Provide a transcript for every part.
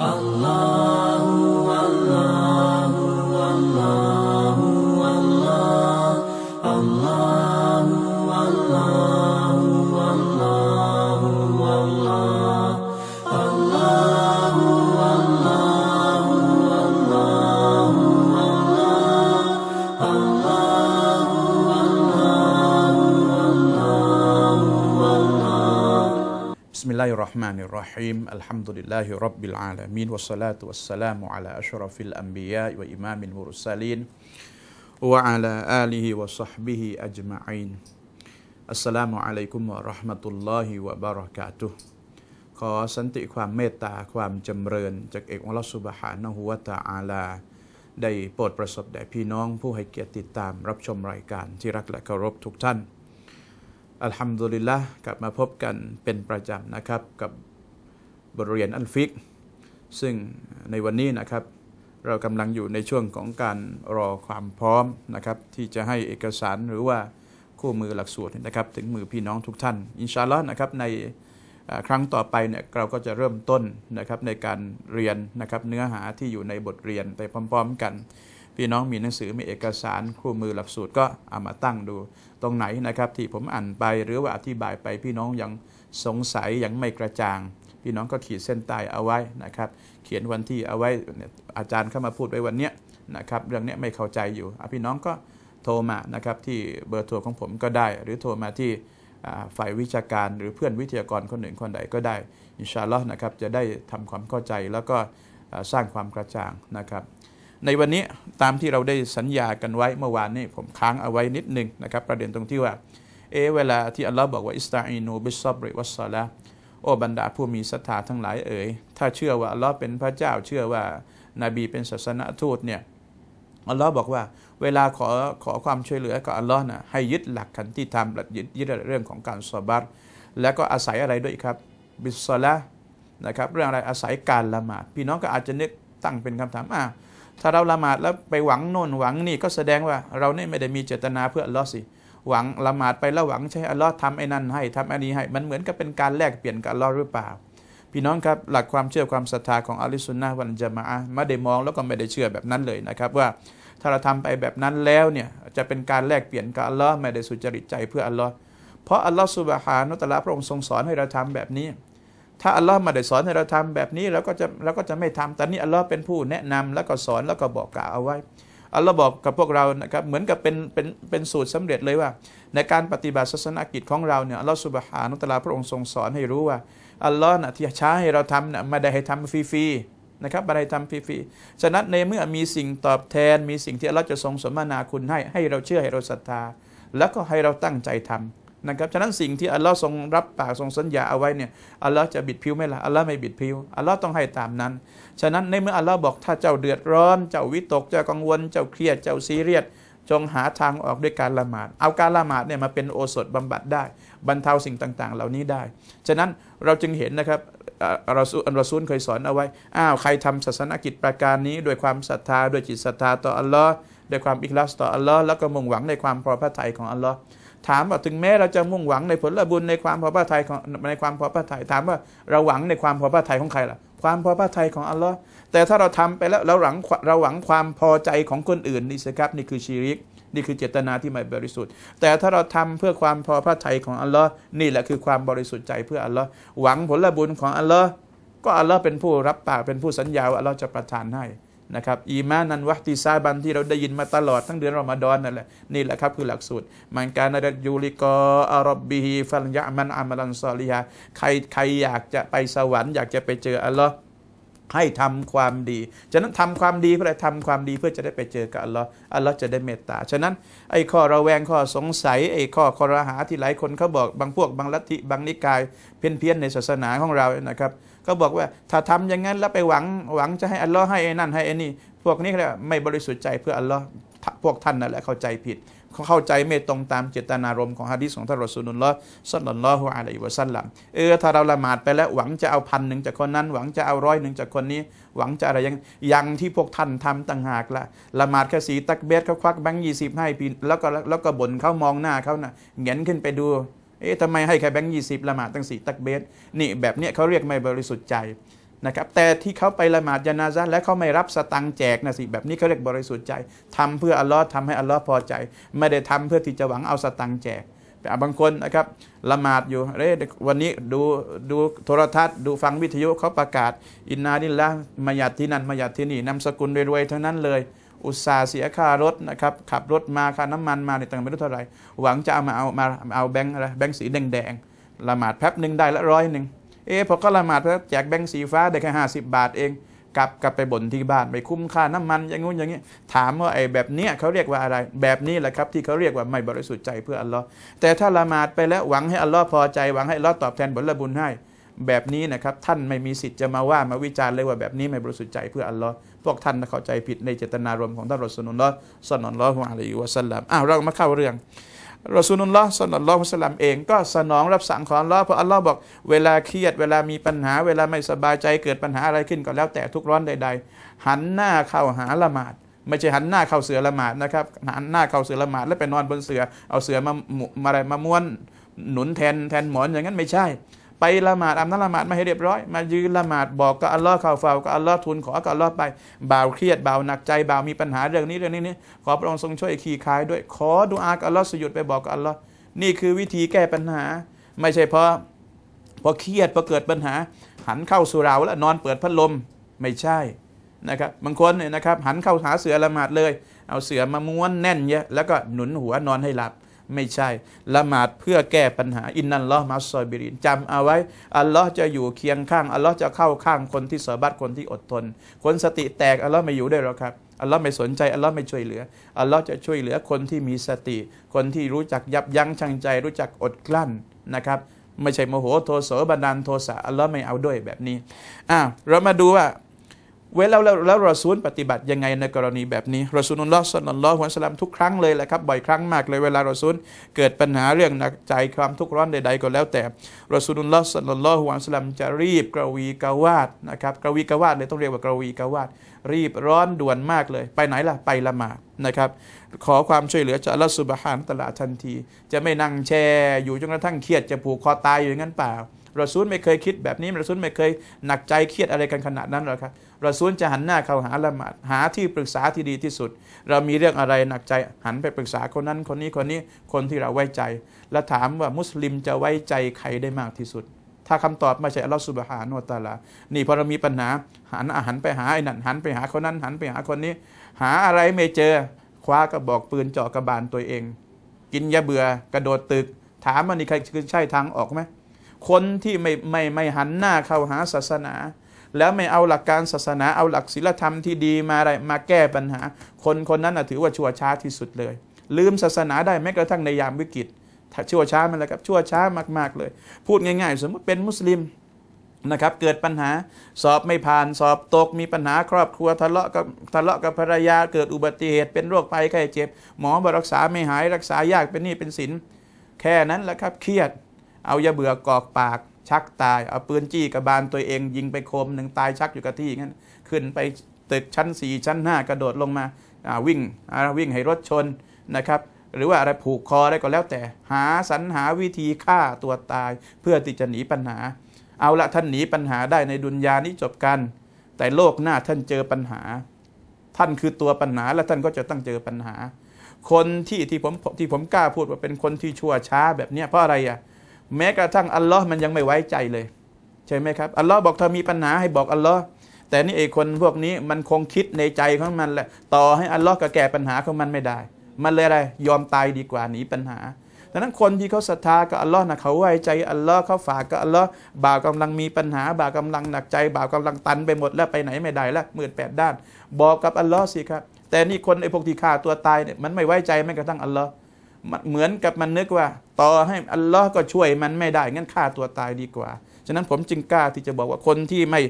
Allah الرحمن الرحيم الحمد لله رب العالمين والصلاة والسلام على أشرف الأنبياء وإمام المرسلين وعلى آله وصحبه أجمعين السلام عليكم ورحمة الله وبركاته ขอสันติความเมตตาความจำเริญ จากเอกอัลลอฮฺสุบฮานะฮุวาตาอาลาได้โปรดประสบแด่พี่น้องผู้ให้เกียรติติดตามรับชมรายการ ที่รักและเคารพทุกท่านอัลฮัมดุลิลละกลับมาพบกันเป็นประจำนะครับกับบทเรียนอัลฟิกซึ่งในวันนี้นะครับ เรากำลังอยู่ในช่วงของการรอความพร้อมนะครับที่จะให้เอกสารหรือว่าคู่มือหลักสูตรนะครับถึงมือพี่น้องทุกท่าน อินชาลอฮ์นะครับ ในครั้งต่อไปเนี่ยเราก็จะเริ่มต้นนะครับในการเรียนนะครับเนื้อหาที่อยู่ในบทเรียนไปพร้อมๆกันพี่น้องมีหนังสือมีเอกสารคู่มือหลักสูตรก็เอามาตั้งดู ตรงไหนนะครับที่ผมอ่านไปหรือว่าอธิบายไปพี่น้องยังสงสัย ยังไม่กระจ่าง พี่น้องก็ขีดเส้นใต้เอาไว้นะครับ เขียนวันที่เอาไว้อาจารย์เข้ามาพูดไว้วันเนี้ยนะครับ เรื่องนี้ไม่เข้าใจอยู่พี่น้องก็โทรมานะครับ ที่เบอร์โทรของผมก็ได้ หรือโทรมาที่ฝ่ายวิชาการ หรือเพื่อนวิทยากรคนหนึ่งคนใดก็ได้อินชาอัลลอฮ์นะครับจะได้ทำความเข้าใจแล้วก็สร้างความกระจ่างนะครับในวันนี้ตามที่เราได้สัญญากันไว้เมื่อวานนี้ผมค้างเอาไว้นิดหนึ่งนะครับประเด็นตรงที่ว่า เอเวลาที่อัลลอฮ์บอกว่าอิสตาอินูบิซอบริวัสซาละโอบรรดาผู้มีศรัทธาทั้งหลายเอ๋ยถ้าเชื่อว่าอัลลอฮ์เป็นพระเจ้าเชื่อว่านาบีเป็นศาสนทูตเนี่ยอัลลอฮ์บอกว่า เวลาขอขอความช่วยเหลือกับอัลลอฮ์นะให้ยึดหลักขันที่ทำหลักยึดยึดเรื่องของการสอบัตแล้วก็อาศัยอะไรด้วยครับ บิสซาละนะครับ เรื่องอะไรอาศัยการละหมาดพี่น้องก็อาจจะนึกตั้งเป็นคำถามอ่าถ้าเราละหมาดแล้วไปหวังโน่นหวังนี่ก็แสดงว่าเราเนี่ยไม่ได้มีเจตนาเพื่ออัลลอฮ์สิ หวังละหมาดไปแล้วหวังใช้อัลลอฮ์ทำไอ้นั่นให้ทำไอ้นี้ให้ มันเหมือนกับเป็นการแลกเปลี่ยนกับอัลลอฮ์หรือเปล่า พี่น้องครับหลักความเชื่อความศรัทธาของอัลลิสุนนะวันจะมาไม่ได้มองแล้วก็ไม่ได้เชื่อแบบนั้นเลยนะครับ ว่า ถ้าเราทำไปแบบนั้นแล้วเนี่ยจะเป็นการแลกเปลี่ยนกับอัลลอฮ์ไม่ได้สุจริตใจเพื่ออัลลอฮ์เพราะอัลลอฮ์สุบฮานุตะลาพระองค์ทรงสอนให้เราทำแบบนี้ถ้าอัลลอฮ์มาได้สอนให้เราทำแบบนี้เราก็จะเราก็จะไม่ทำแต่นี่อัลลอฮ์เป็นผู้แนะนำแล้วก็สอนแล้วก็บอกกล่าวเอาไว้ อัลลอฮ์บอกกับพวกเรานะครับเหมือนกับเป็นเป็นเป็นสูตรสำเร็จเลยว่า ในการปฏิบัติศาสนกิจของเราเนี่ยอัลลอฮ์สุบฮานุตลาพระองค์ทรงสอนให้รู้ว่าอัลลอฮ์นะที่ช้าให้เราทำนะไม่ได้ให้ทำฟรีๆนะครับไม่ได้ทำฟรีๆฉะนั้นในเมื่อมีสิ่งตอบแทนมีสิ่งที่อัลลอฮ์จะทรงสมนาคุณให้ให้เราเชื่อให้เราศรัทธา แล้วก็ให้เราตั้งใจทำนะครับฉะนั้นสิ่งที่อัลลอฮ์ทรงรับปากทรงสัญญาเอาไว้เนี่ยอัลลอฮ์จะบิดผิวไหมละ่ะอัลลอฮ์ไม่บิดผิวอัลลอฮ์ต้องให้ตามนั้น ฉะนั้นในเมื่ออัลลอฮ์บอกถ้าเจ้าเดือดร้อน เจ้าวิตก เจ้ากังวลเจ้าเครียดเจ้าซีเรียสจงหาทางออกด้วยการละหมาดเอาการละหมาดเนี่ยมาเป็นโอสถบำบัดได้ บรรเทาสิ่งต่างๆ เหล่านี้ได้ ฉะนั้นเราจึงเห็นนะครับเราซูอันรอซูนเคยสอนเอาไว้ อ้าวใครทำศาสนกิจประการนี้ ด้วยความศรัทธาด้วยจิตศรัทธาต่ออัลลอฮ์ด้วยความอิคลาส ต่ออัลลอฮ์แล้วก็มุ่งหวังในความพอพระทัยของอัลลอฮ์ถามว่าถึงแม้เราจะมุ่งหวังในผลบุญในความพอพระทัยของในความพอพระทัยถามว่าเราหวังในความพอพระทัยของใครล่ะ ความพอพระทัยของอัลลอฮ์แต่ถ้าเราทำไปแล้วเราหวังเราหวังความพอใจของคนอื่นนี่สิครับนี่คือชีริก นี่คือเจตนาที่ไม่บริสุทธิ์ แต่ถ้าเราทำเพื่อความพอพระทัยของอัลลอฮ์นี่แหละคือความบริสุทธิ์ใจเพื่ออัลลอฮ์หวังผลบุญของอัลลอฮ์ก็อัลลอฮ์เป็นผู้รับปากเป็นผู้สัญญาว่าอัลลอฮ์จะประทานให้นะครับอีมานันวะติซาบันที่เราได้ยินมาตลอดทั้งเดือนรอมฎอนนั่นแหละนี่แหละครับ คือหลักสูตรมันการนัดยูริกออารบบีฮีฟันยะมันอามาลันซอลิฮาใครใครอยากจะไปสวรรค์อยากจะไปเจออัลลอฮ์ให้ทำความดีฉะนั้นทำความดีเพื่ออะไรทำความดีเพื่อจะได้ไปเจอกับอัลลอฮ์อัลลอฮ์จะได้เมตตาฉะนั้นไอ้ข้อระแวงข้อสงสัยไอ้ข้อคอรหาที่หลายคนเขาบอกบางพวกบางลัทธิบางนิกาย เพี้ยนๆในศาสนาของเรานะครับก็บอกว่าถ้าทำอย่างนั้นแล้วไปหวัง หวังจะให้อัลลอฮ์ให้ไอ้นั่นให้ไอ้นี่พวกนี้เขาเรียกไม่บริสุทธิ์ใจเพื่ออัลลอฮ์พวกท่านนั่นแหละเข้าใจผิด เขาเข้าใจไม่ตรงตามเจตนารมณ์ของฮะดิษของท่านรอซูลุลลอฮ์สัลลัลลอฮุอะลัยฮิวะสัลลัมเออถ้าเราละหมาดไปแล้วหวังจะเอาพันหนึ่งจากคนนั้นหวังจะเอาร้อยหนึ่งจากคนนี้ หวังจะอะไรยังยังที่พวกท่านทำต่างหากละ ละหมาดแค่สีตักเบสเขาควักแบงค์ยี่สิบให้พีแล้วก็แล้วก็บ่นเขามองหน้าเขานะ่ะเงียนขึ้นไปดูเอ๊ะ ทำไมให้แค่แบงค์ยี่สิบละหมาดตั้งสี่ตักเบส นี่แบบเนี้ยเขาเรียกไม่บริสุทธิ์ใจนะครับ แต่ที่เขาไปละหมาดยานาซะและเขาไม่รับสตังแจกนะสิแบบนี้เขาเรียกบริสุทธิ์ใจทำเพื่ออัลลอฮ์ทำให้อัลลอฮ์พอใจ ไม่ได้ทำเพื่อที่จะหวังเอาสตังแจก แต่บางคนนะครับละหมาดอยู่ เอ๊วันนี้ดูดูโทรทัศน์ดูฟังวิทยุเขาประกาศ อินนาดินละมายาที่นั่นมายาที่นี่นำสกุลรวยๆเท่านั้นเลยอุตสาห์เสียค่ารถนะครับขับรถมาค่าน้ำมันมาในต่างไม่รู้เท่าไหร่หวังจะเอามาเอามาเอาแบงค์อะไรแบงค์สีแดงๆละหมาดแป๊บหนึ่งได้ละร้อยหนึ่งเออพอก็ละหมาดแล้วแจกแบงค์สีฟ้าได้แค่ห้าสิบบาทเอง กลับกลับไปบ่นที่บ้านไปคุ้มค่าน้ำมันอย่างงู้นอย่างนี้ ถามว่าไอ้แบบนี้เขาเรียกว่าอะไร แบบนี้แหละครับที่เขาเรียกว่าไม่บริสุทธิ์ใจเพื่ออัลลอฮ์แต่ถ้าละหมาดไปแล้วหวังให้อัลลอฮ์พอใจหวังให้อัลลอฮ์ตอบแทนบุญละบุญให้แบบนี้นะครับท่านไม่มีสิทธิ์จะมาว่ามาวิจารณ์เลยว่าแบบนี้ไม่บริสุทธิ์ใจเพื่ออัลลอฮ์พวกท่านเข้าใจผิดในเจตนารมณ์ของท่านรอสุนุลลอฮ์สันนลลอฮุอะลัยฮิวะสัลลัมอ้าวเรามาเข้าเรื่องรอสุนุลลอฮ์สันนลลอฮุสัลลัมเองก็สนองรับสั่งของอัลลอฮ์เพราะอัลลอฮ์บอกเวลาเครียดเวลามีปัญหาเวลาไม่สบายใจเกิดปัญหาอะไรขึ้นก็แล้ว แต่ทุกร้อนใด ๆ หันหน้าเข้าหาละหมาด ไม่ใช่หันหน้าเข้าเสือละหมาดนะครับหันหน้าเข้าเสือละหมาดแล้วไปนอนบนเสือเอาเสือมาอะไรมาม้วนหนุนแทนแทนหมอนอย่างนั้นไม่ใช่ไปละหมาดอานละหมาดมาให้เรียบร้อย มายืนละหมาดบอกกับอัลลอฮ์ข่าวฝ้าวกับอัลลอฮ์ทุนขอกับอัลลอฮ์ไปบ่าวเครียดบ่าวหนักใจบ่าวมีปัญหาเรื่องนี้เรื่องนี้นี่ขอพระองค์ทรงช่วยขี่คาย ด้วยขอดุอากับอัลลอฮ์สยุดไปบอกกับอัลลอฮ์นี่คือวิธีแก้ปัญหาไม่ใช่เพราะพอเครียดพอเกิดปัญหา หันเข้าสุราแล้วนอนเปิดพัดลมไม่ใช่นะครับบางคนเนี่ยนะครับ หันเข้าหาเสือละหมาดเลย เอาเสือมาม้วนแน่นเยอะแล้วก็หนุนหัวนอนให้หลับไม่ใช่ ละหมาดเพื่อแก้ปัญหาอินนัลลอฮ์มัสซอยบิรินจำเอาไว้ อัลลอฮ์จะอยู่เคียงข้างอัลลอฮ์จะเข้าข้างคนที่สบัดคนที่อดทน คนสติแตกอัลลอฮ์ไม่อยู่ได้หรอกครับอัลลอฮ์ไม่สนใจอัลลอฮ์ไม่ช่วยเหลือ อัลลอฮ์จะช่วยเหลือคนที่มีสติ คนที่รู้จักยับยั้งชั่งใจ รู้จักอดกลั้นนะครับ ไม่ใช่ โมโหโทโสบันดาลโทสะอัลลอฮ์ไม่เอาด้วยแบบนี้อ่าเรามาดูว่าเวลาแล้วแล้วรอซูลปฏิบัติยังไงในกรณีแบบนี้รอซูลุลลอฮ์สัลลลลอฮุอลัวสลามทุกครั้งเลยแหละครับบ่อยครั้งมากเลย เวลารอซูลเกิดปัญหาเรื่องหนักใจความทุกข์ร้อนใด ๆ ก็แล้ว แต่รอซูลุลลอฮ์สัลลลลอฮุอลัวสลามจะรีบกระวีกระวาดนะครับกระวีกระวาดเลยต้องเรียกว่ากระวีกระวาดรีบร้อนด่วนมากเลย ไปไหนล่ะไปละหมาดนะครับ ขอความช่วยเหลือจากอัลลอฮ์สุบฮานตะลาทันที จะไม่นั่งแช่อยู่จนกระทั่งเครียดจะผูกคอตายอยู่งั้นเปล่ารอซูลไม่เคยคิดแบบนี้รอซูลไม่เคยหนักใจเครียดอะไรกันขนาดนั้นหรอกครับเราสวนจะหันหน้าเข้าหาละหมาดหาที่ปรึกษาที่ดีที่สุด เรามีเรื่องอะไรหนักใจหันไปปรึกษาคนนั้นคนนี้คนนี้คนที่เราไว้ใจ และถามว่ามุสลิมจะไว้ใจใครได้มากที่สุด ถ้าคำตอบไม่ใช่อัลลอฮฺสุบฮานุตาลานี่พอเรามีปัญหาหันอาหารไปหาไอ้นั่นหันไปหาคนนั้นหันไปหาคนนี้ หาอะไรไม่เจอคว้ากระบอกปืนเจาะกระบาลตัวเอง กินยาเบื่อกระโดดตึก ถามว่านี่ใครใช่ทางออกไหมคนที่ไม่ไม่ไม่หันหน้าเข้าหาศาสนาแล้วไม่เอาหลักการศาสนาเอาหลักศีลธรรมที่ดีมาอะไรมา แก้ปัญหา คนคนนั้นถือว่าชั่วช้าที่สุดเลย ลืมศาสนาได้แม้กระทั่งในยามวิกฤตชั่วช้ามันแล้วครับชั่วช้ามากๆ เลย พูดง่ายๆ สมมติเป็นมุสลิมนะครับ เกิดปัญหาสอบไม่ผ่านสอบตกมีปัญหาครอบครัว ทะเลาะกับทะเลาะกับภรรยาเกิดอุบัติเหตุเป็นโรคภัยไข้เจ็บ หมอบรักษาไม่หายรักษายากเป็นหนี้เป็นสิน แค่นั้นแหละครับเครียดเอายาเบื่อกอกปากชัก ตาย เอา ปืนจี้กระบาลตัวเอง ยิงไปโคมหนึ่งตายชักอยู่กับที่งั้นขึ้นไปตึกชั้น 4 ชั้น 5 กระโดดลงมาวิ่งวิ่งให้รถชนนะครับ หรือว่าอะไรผูกคอ อะไร ก็แล้วแต่หาสรรหาวิธีฆ่าตัวตายเพื่อที่จะหนีปัญหา เอาละท่านหนี ปัญหาได้ในดุนยานี้จบ กัน แต่โลกหน้าท่านเจอปัญหา ท่านคือตัวปัญหาและท่านก็จะต้องเจอปัญหา คนที่ที่ผมที่ผมกล้าพูดว่าเป็นคนที่ชั่วช้าแบบนี้เพราะอะไรอ่ะแม้กระทั่งอัลลอฮ์มันยังไม่ไว้ใจเลย ใช่ไหมครับอัลลอฮ์บอกถ้ามีปัญหาให้บอกอัลลอฮ์แต่นี่ไอ้คนพวกนี้มันคงคิดในใจของมันแหละต่อให้อัลลอฮ์ก็แก้ปัญหาของมันไม่ได้ มันเลยอะไรยอมตายดีกว่าหนีปัญหาดังนั้นคนที่เขาศรัทธากับอัลลอฮ์นะเขาไว้ใจอัลลอฮ์เขาฝากกับอัลลอฮ์บ่าวกำลังมีปัญหาบ่าวกำลังหนักใจบ่าวกำลังตันไปหมดแล้วไปไหนไม่ได้แล้วมืดแปดด้าน บอกกับอัลลอฮ์สิครับ แต่นี่คนไอ้พวกที่ฆ่าตัวตายเนี่ยมันไม่ไว้ใจแม้กระทั่งอัลลอฮ์เหมือนกับมันนึกว่าต่อให้อัลลอฮ์ก็ช่วยมันไม่ได้ งั้นฆ่าตัวตายดีกว่า ฉะนั้นผมจึงกล้าที่จะบอกว่าคนที่ไม่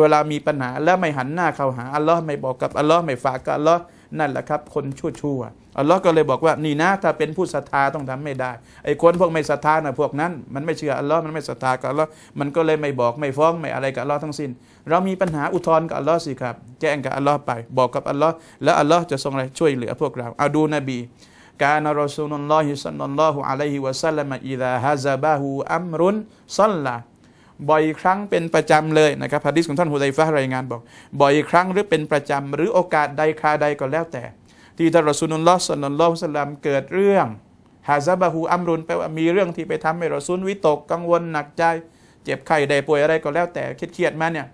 เวลามีปัญหาแล้วไม่หันหน้าเข้าหาอัลลอฮ์ไม่บอกกับอัลลอฮ์ไม่ฝากกับอัลลอฮ์นั่นแหละครับ คนชั่วชั่วอัลลอฮ์ก็เลยบอกว่านี่นะถ้าเป็นผู้ศรัทธาต้องทำไม่ได้ไอ้คนพวกไม่ศรัทธานะพวกนั้นมันไม่เชื่ออัลลอฮ์มันไม่ศรัทธากับอัลลอฮ์มันก็เลยไม่บอกไม่ฟ้องไม่อะไรกับอัลลอฮ์ทั้งสิ้นเรามีปัญหาอุทธรณ์กับอัลลอฮ์สิครับ แจ้งกับอัลลอฮ์ไป บอกกับอัลลอฮ์แล้วอัลลอฮ์จะทรงอะไรช่วยเหลือพวกเราเอาดูนบีกานรอซูลุลลอฮิสัลลัลลอฮุอะลัยฮิวะสัลลัมอิดะฮะซาบะฮูอัมรุนซัลลาบ่อยครั้งเป็นประจำเลยนะครับฮะดิษของท่านฮุไดฟะรายงานบอก บ่อยครั้งหรือเป็นประจำหรือโอกาสใดคาใดก็แล้วแต่ ที่ท่านรอซูลุลลอฮิสัลลัลลอฮุสัลลัมเกิดเรื่องฮะซาบะฮูอัมรุนแปลว่ามีเรื่องที่ไปทำให้รอซูลวิตกกังวลหนักใจเจ็บไข้ได้ป่วยอะไรก็แล้วแต่เครียดๆมาเนี่ย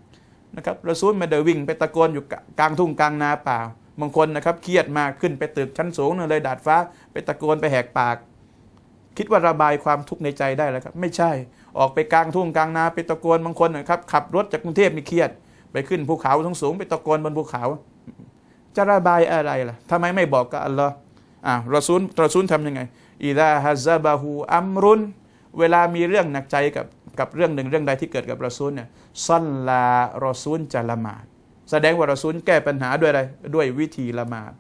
นะครับรอซูลมาเดนวิ่งไปตะโกนอยู่กลางทุ่งกลางนาเปล่าบางคนนะครับเครียดมากขึ้นไปตึกชั้นสูงเลย ดาดฟ้า ไปตะโกน ไปแหกปาก คิดว่าระบายความทุกข์ในใจได้แล้วครับ ไม่ใช่ออกไปกลางทุ่งกลางนา ไปตะโกนบางคนนะครับขับรถจากกรุงเทพมีเครียด ไปขึ้นภูเขาทั้งสูง ไปตะโกนบนภูเขา จะระบายอะไรล่ะทำไมไม่บอกกับอัลลอฮ์อ่ารอซูลรอซูลทำยังไงอิดาฮัซาบะฮูอัมรุนเวลามีเรื่องหนักใจกับกับเรื่องหนึ่งเรื่องใดที่เกิดกับรอซูลเนี่ยซ่อนลารอซูลจะละหมาดแสดงว่ารอซูลแก้ปัญหาด้วยอะไร ด้วยวิธีละหมาด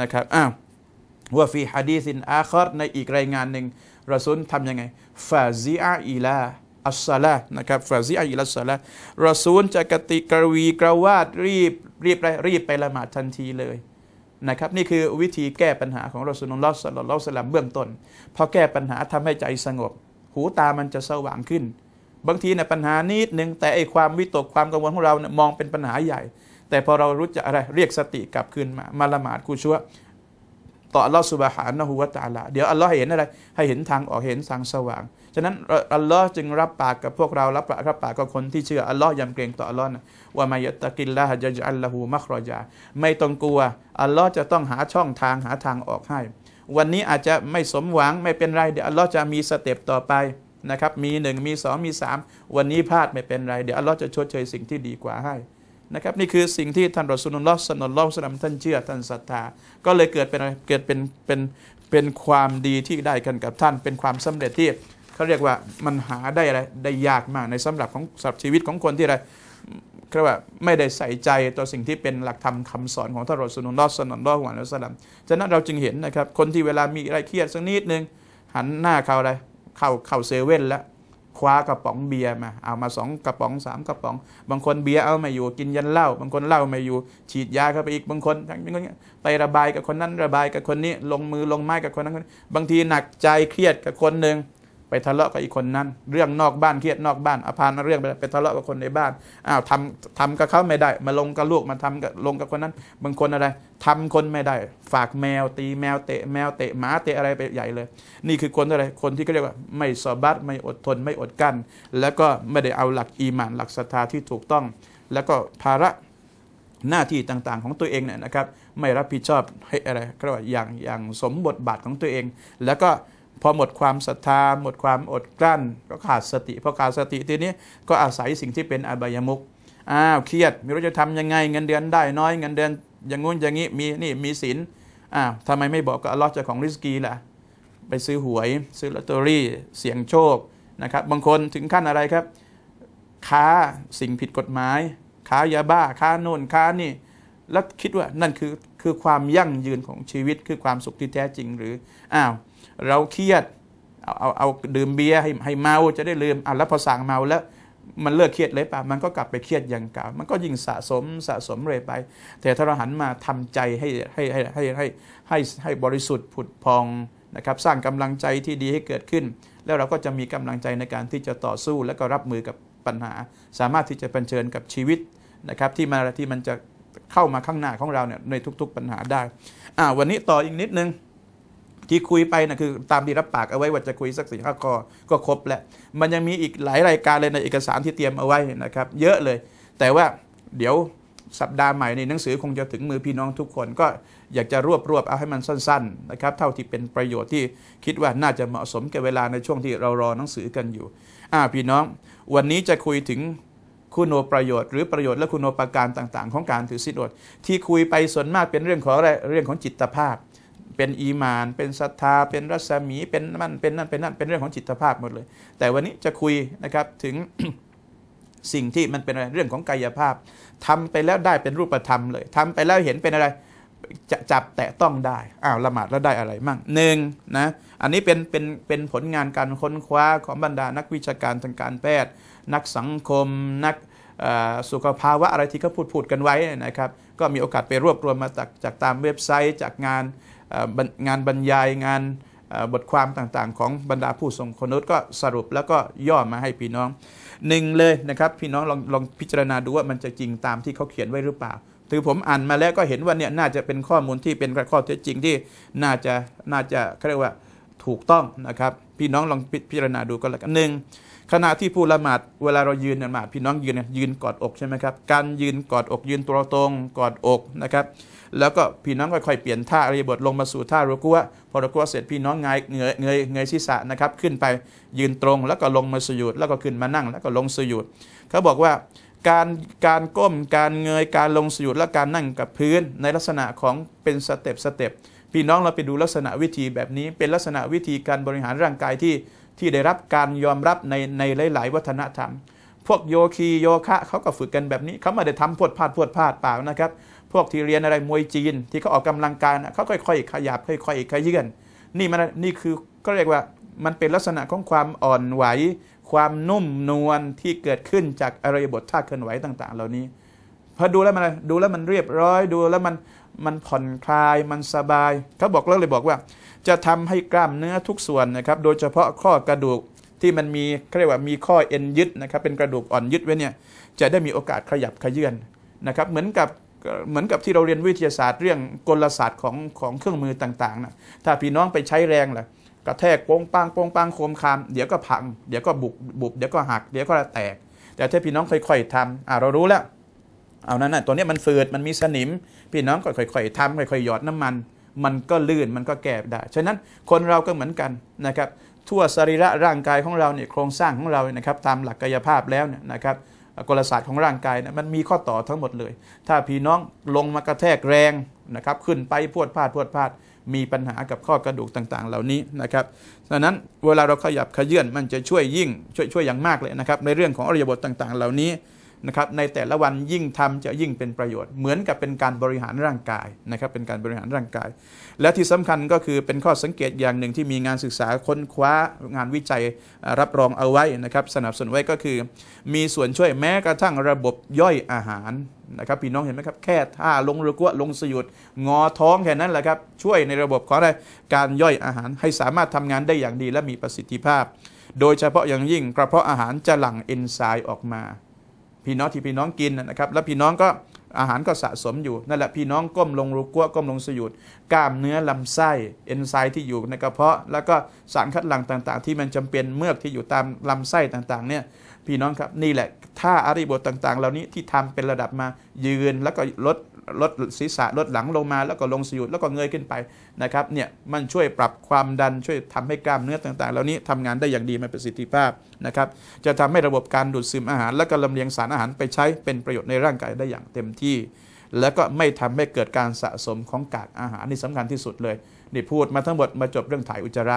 นะครับ อ้าว ว่าฟีฮัดีสินอาคอรในอีกรายงานหนึ่งรอซูลทำยังไง ฟาซีอาอีลาอัสซาลานะครับ ฟาซีอาอิลาอัสซาลารอซูลจะกติกรวีกระวาดรีบ รีบอะไร รีบไปละหมาดทันทีเลยนะครับ นี่คือวิธีแก้ปัญหาของรอซูลุลลอฮ์สัลลัลลอฮุสลาเบื้องต้น พอแก้ปัญหาทำให้ใจสงบ หูตามันจะสว่างขึ้น บางทีนะปัญหานิดหนึ่งแต่ไอความวิตกความกังวลของเราเนี่ยมองเป็นปัญหาใหญ่แต่พอเรารู้จักอะไรเรียกสติกลับคืนมามาละหมาดกูชัว ต่ออัลลอฮฺสุบฮานะฮูวะตาลาเดี๋ยวอัลลอฮ์เห็นอะไร ให้เห็นทางออกเห็นทางสว่าง ฉะนั้นอัลลอฮ์จึงรับปากกับพวกเรารับปากรับปากกับคนที่เชื่ออัลลอฮ์ยำเกรงต่ออัลลอฮ์นะว่ามายตะกินละฮะจะอัลละหูมักรอยาไม่ต้องกลัว อัลลอฮ์จะต้องหาช่องทางหาทางออกให้ วันนี้อาจจะไม่สมหวังไม่เป็นไรเดี๋ยวอัลลอฮ์จะมีสเต็ปต่อไปนะครับมีหนึ่งมีสองมีสามวันนี้พลาดไม่เป็นไรเดี๋ยวอัลลอฮ์จะชดเชยสิ่งที่ดีกว่าให้นะครับนี่คือสิ่งที่ท่านรอสุลลอฮ์สนลลอฮ์สลัมท่านเชื่อท่านศรัทธาก็เลยเกิดเป็นเกิดเป็นเป็นเป็นความดีที่ได้กันกับท่าน เป็นความสำเร็จที่เขาเรียกว่ามันหาได้อะไรได้ยากมากในสำหรับของสำหรับชีวิตของคนที่อะไรเรียกว่าไม่ได้ใส่ใจต่อสิ่งที่เป็นหลักธรรมคาสอนของท่านรอสุลลอฮ์สนลลอฮ์หวนอัลสลัมฉะนั้นเราจึงเห็นนะครับคนที่เวลามีอะไรเครียดสักนิดนึงหันหน้าเข้าอะไรเข้าเข้าเซเว่นแล้วคว้ากระป๋องเบียร์มา เอามาสองกระป๋องสามกระป๋อง บางคนเบียร์เอาไม่อยู่กินยันเหล้า บางคนเหล้าไม่อยู่ฉีดยาเข้าไปอีกบางคนทั้งนี้ไประบายกับคนนั้นระบายกับคนนี้ ลงมือลงไม้กับคนนั้นบางทีหนักใจเครียดกับคนหนึ่งไปทะเลาะกับอีกคนนั้น เรื่องนอกบ้านเครียดนอกบ้านอาพานเรื่องไปไปทะเลาะกับคนในบ้านอ้าวทำทำกับเขาไม่ได้ มาลงกับลูกมาทำกับลงกับคนนั้น บางคนอะไร ทำคนไม่ได้ ฝากแมว ตีแมวเตะแมวเตะหมาเตะอะไรไปใหญ่เลย นี่คือคนอะไรคนที่เขาเรียกว่าไม่สอบัตไม่อดทนไม่อดกั้นแล้วก็ไม่ได้เอาหลักอีหมานหลักศรัทธาที่ถูกต้อง แล้วก็ภาระหน้าที่ต่างๆ ของตัวเองเนี่ยนะครับไม่รับผิดชอบให้อะไรก็อย่างอย่างสมบทบาทของตัวเองแล้วก็พอหมดความศรัทธา หมดความอดกลั้นก็ขาดสติ พอขาดสติทีนี้ก็อาศัยสิ่งที่เป็นอบายมุขอ้าวเครียดไม่รู้จะทำยังไงเงินเดือนได้น้อยเงินเดือนอย่างงู้นอย่างนี้ มีนี่มีศีลอ้าวทำไมไม่บอกกับอัลลอฮ์เจ้าของริสกีล่ะ ไปซื้อหวยซื้อลอตเตอรี่เสี่ยงโชคนะครับ บางคนถึงขั้นอะไรครับ ค้าสิ่งผิดกฎหมาย ค้ายาบ้าค้าโน่นค้านี่ แล้วคิดว่านั่นคือคือความยั่งยืนของชีวิตคือความสุขที่แท้จริงหรืออ้าวเราเครียดเอาเอาเอาดื่มเบียร์ให้ให้เมาจะได้ลืมอ่ะแล้วพอสั่งเมาแล้ว มันเลิกเครียดเลยป่ะมันก็กลับไปเครียดอย่างเก่ามันก็ยิ่งสะสมสะสมเรื่อยไป แต่ถ้าเราหันมาทำใจให้ให้ให้ให้ให้ให้ให้บริสุทธิ์ผุดพองนะครับ สร้างกำลังใจที่ดีให้เกิดขึ้น แล้วเราก็จะมีกำลังใจในการที่จะต่อสู้และก็รับมือกับปัญหา สามารถที่จะเผชิญกับชีวิตนะครับที่มาที่มันจะเข้ามาข้างหน้าของเราเนี่ยในทุกๆปัญหาได้อ่าวันนี้ต่ออีกนิดนึงที่คุยไปนะคือตามที่รับปากเอาไว้ว่าจะคุยสักสี่ห้าข้อก็ครบแล้วมันยังมีอีกหลายรายการเลยในเอกสารที่เตรียมเอาไว้นะครับ เยอะเลย แต่ว่าเดี๋ยวสัปดาห์ใหม่ในหนังสือคงจะถึงมือพี่น้องทุกคนก็อยากจะรวบรวบเอาให้มันสั้นๆนะครับเท่าที่เป็นประโยชน์ที่คิดว่าน่าจะเหมาะสมกับเวลาในช่วงที่เรารอหนังสือกันอยู่อ่าพี่น้อง วันนี้จะคุยถึงคุณโอประโยชน์หรือประโยชน์และคุณโอปการต่าง ๆ ของการถือสิทธิ์อดที่คุยไปส่วนมากเป็นเรื่องของอะไรเรื่องของจิตภาพเป็นอีมาน เป็นศรัทธา เป็นรัศมีเป็นนั่นเป็นนั่นเป็นนั่นเป็นเรื่องของจิตภาพ หมดเลย แต่วันนี้จะคุยนะครับถึงสิ่งที่มันเป็นเรื่องของกายภาพ ทำไปแล้วได้เป็นรูปธรรมเลย ทำไปแล้วเห็นเป็นอะไรจะจับแตะต้องได้อ้าวละหมาดแล้วได้อะไรมั่งหนึ่งนะอันนี้เป็นเป็นเป็นผลงานการค้นคว้าของบรรดานักวิชาการทางการแพทย์ นักสังคม นักสุขภาวะอะไรที่เขาพูดพูดกันไว้นะครับ ก็มีโอกาสไปรวบรวมมาจากจากตามเว็บไซต์จากงานงานบรรยายงานบทความต่างๆ ของบรรดาผู้ทรงคุณก็สรุปแล้วก็ย่อมาให้พี่น้องหนึ่งเลยนะครับพี่น้องลองลองพิจารณาดูว่ามันจะจริงตามที่เขาเขียนไว้หรือเปล่าถือผมอ่านมาแล้วก็เห็นว่าเนี่ยน่าจะเป็นข้อมูลที่เป็นข้อเท็จจริงที่น่าจะน่าจะเรียกว่าถูกต้องนะครับพี่น้องลองพิจารณาดูก็แล้วกันหนึ่งขณะที่ผู้ละหมาดเวลาเรายืนละหมาดพี่น้องยืนยืนกอดอกใช่ไหมครับการยืนกอดอกยืนตัวตรงกอดอกนะครับแล้วก็พี่น้องค่อยๆเปลี่ยนท่าอริยบทลงมาสู่ท่ารุกัวพอรุกัวเสร็จพี่น้องงายเงย เงย เงยศีรษะนะครับขึ้นไปยืนตรงแล้วก็ลงมาสยุดแล้วก็ขึ้นมานั่งแล้วก็ลงสยุดเขาบอกว่า การการก้มการเงย การลงสยุดและการนั่งกับพื้นในลักษณะของเป็นสเต็ปสเต็ปพี่น้องเราไปดูลักษณะวิธีแบบนี้เป็นลักษณะวิธีการบริหารร่างกายที่ที่ได้รับการยอมรับในในหลาย ๆ วัฒนธรรมพวกโยคีโยคะเขาก็ฝึกกันแบบนี้ เขาไม่ได้ทำพวดพาดพวดพาดเปล่านะครับ พวกที่เรียนอะไรมวยจีนที่เขาออกกำลังกายเขาค่อย ๆขยับค่อยๆขยื่นนี่มันนี่คือก็เรียกว่ามันเป็นลักษณะของความอ่อนไหว ความนุ่มนวลที่เกิดขึ้นจากอะไรบทท่าเคลื่อนไหวต่างๆ เหล่านี้ พอดูแล้วมันดูแล้วมันเรียบร้อยดูแล้วมันมันผ่อนคลายมันสบายเขาบอกแล้วเลยบอกว่า จะทำให้กล้ามเนื้อทุกส่วนนะครับโดยเฉพาะข้อกระดูกที่มันมีเรียกว่า มีข้อเอ็นยึดนะครับ เป็นกระดูกอ่อนยึดไว้เนี่ย จะได้มีโอกาสขยับขยื่นนะครับ เหมือนกับ เหมือนกับที่เราเรียนวิทยาศาสตร์เรื่องกลศาสตร์ของของเครื่องมือต่างๆนะถ้าพี่น้องไปใช้แรงล่ะกระแทกโป้งปังโป้งปัง โคมคามเดี๋ยวก็พัง เดี๋ยวก็บุบบุบเดี๋ยวก็หัก เดี๋ยวก็แตก แต่ถ้าพี่น้องค่อยๆทำอ่าเรารู้แล้ว เอานั้นนะตัวนี้มันฝืด มันมีสนิม พี่น้องก็ค่อยๆทำค่อยๆหยอดน้ำมัน มันก็ลื่น มันก็แก่ได้ ฉะนั้น คนเราก็เหมือนกันนะครับทั่วสรีระ ร่างกายของเราเนี่ยโครงสร้างของเราเนี่ยนะครับตามหลักกายภาพแล้วเนี่ยนะครับกลศาสตร์ของร่างกายเนะมันมีข้อต่อทั้งหมดเลย ถ้าพี่น้องลงมากระแทกแรงนะครับขึ้นไปพวดพาดพวดพาดมีปัญหากับข้อกระดูกต่างๆเหล่านี้นะครับดังนั้นเวลาเราขยับขยื่นมันจะช่วยยิ่งช่วยช่วยอย่างมากเลยนะครับในเรื่องของอริยบทต่างๆ เหล่านี้นะครับในแต่ละวันยิ่งทำจะยิ่งเป็นประโยชน์เหมือนกับเป็นการบริหารร่างกายนะครับเป็นการบริหารร่างกาย และที่สำคัญก็คือเป็นข้อสังเกตอย่างหนึ่งที่มีงานศึกษาค้นคว้างานวิจัยรับรองเอาไว้นะครับสนับสนุนไว้ก็คือ มีส่วนช่วยแม้กระทั่งระบบย่อยอาหารนะครับพี่น้องเห็นไหมครับแค่ท่าลงรือกัวลงสยุดงอท้องแค่นั้นแหละครับช่วยในระบบของการย่อยอาหารให้สามารถทำงานได้อย่างดีและมีประสิทธิภาพ โดยเฉพาะอย่างยิ่งกระเพาะอาหารจะหลั่งเอนไซม์ออกมาพี่น้องที่พี่น้องกินนะครับ แล้วพี่น้องก็อาหารก็สะสมอยู่ นั่นแหละพี่น้องก้มลงรูกัวก้มลงสยุดกล้ามเนื้อลำไส้ เอนไซม์ที่อยู่ในกระเพาะแล้วก็สารคัดหลั่งต่างๆ ที่มันจำเป็นเมือกที่อยู่ตามลำไส้ต่างๆเนี่ยพี่น้องครับนี่แหละท่าอาริบทต่างๆ เหล่านี้ที่ทำเป็นระดับมายืนแล้วก็ลดลดศีรษะลดหลังลงมา แล้วก็ลงสยุดแล้วก็เงยขึ้นไปนะครับเนี่ยมันช่วยปรับความดันช่วยทำให้กล้ามเนื้อต่างๆ เหล่านี้ทำงานได้อย่างดีมีประสิทธิภาพนะครับจะทำให้ระบบการดูดซึมอาหาร และก็ลำเลียงสารอาหารไปใช้เป็นประโยชน์ในร่างกายได้อย่างเต็มที่แล้วก็ไม่ทำให้เกิดการสะสมของกากอาหารนี่สำคัญที่สุดเลย นี่พูดมาทั้งหมดมาจบเรื่องถ่ายอุจจาระ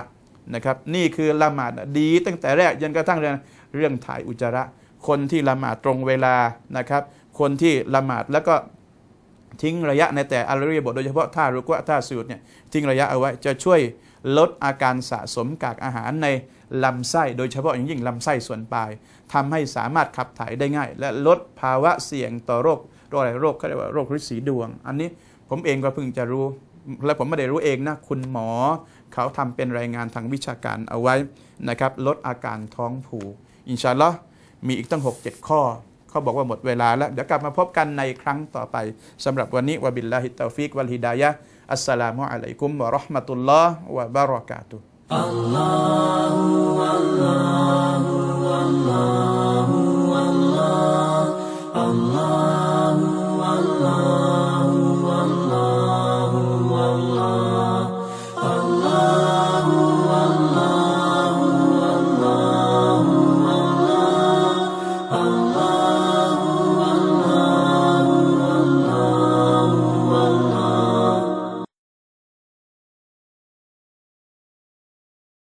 นะครับนี่คือละหมาดดี ตั้งแต่แรกจนกระทั่งเรื่องเรื่องถ่ายอุจจาระ คนที่ละหมาดตรงเวลานะครับคนที่ละหมาดแล้วก็ทิ้งระยะในแต่อาริยบทโดยเฉพาะท่ารุกวะท่าสูดเนี่ยทิ้งระยะเอาไว้จะช่วยลดอาการสะสมกากอาหารในลำไส้โดยเฉพาะอย่างยิ่งลำไส้ส่วนปลายทำให้สามารถขับถ่ายได้ง่าย และลดภาวะเสี่ยงต่อโรคโรคอะไรโรคเขาเรียกว่าโรคฤทธิ์สีดวง อันนี้ผมเองก็เพิ่งจะรู้และผมไม่ได้รู้เองนะ คุณหมอเขาทำเป็นรายงานทางวิชาการเอาไว้นะครับ ลดอาการท้องผูกอินชาลอ มีอีกตั้ง 6-7 ข้อ เขาบอกว่าหมดเวลาแล้ว เดี๋ยวกลับมาพบกันในครั้งต่อไปสำหรับวันนี้วะบิลลาฮิตาฟิกวะลฮิดายะอัสสลามุอะลัยกุมวะราะห์มะตุลลอฮ์วะบาระกาตุ a l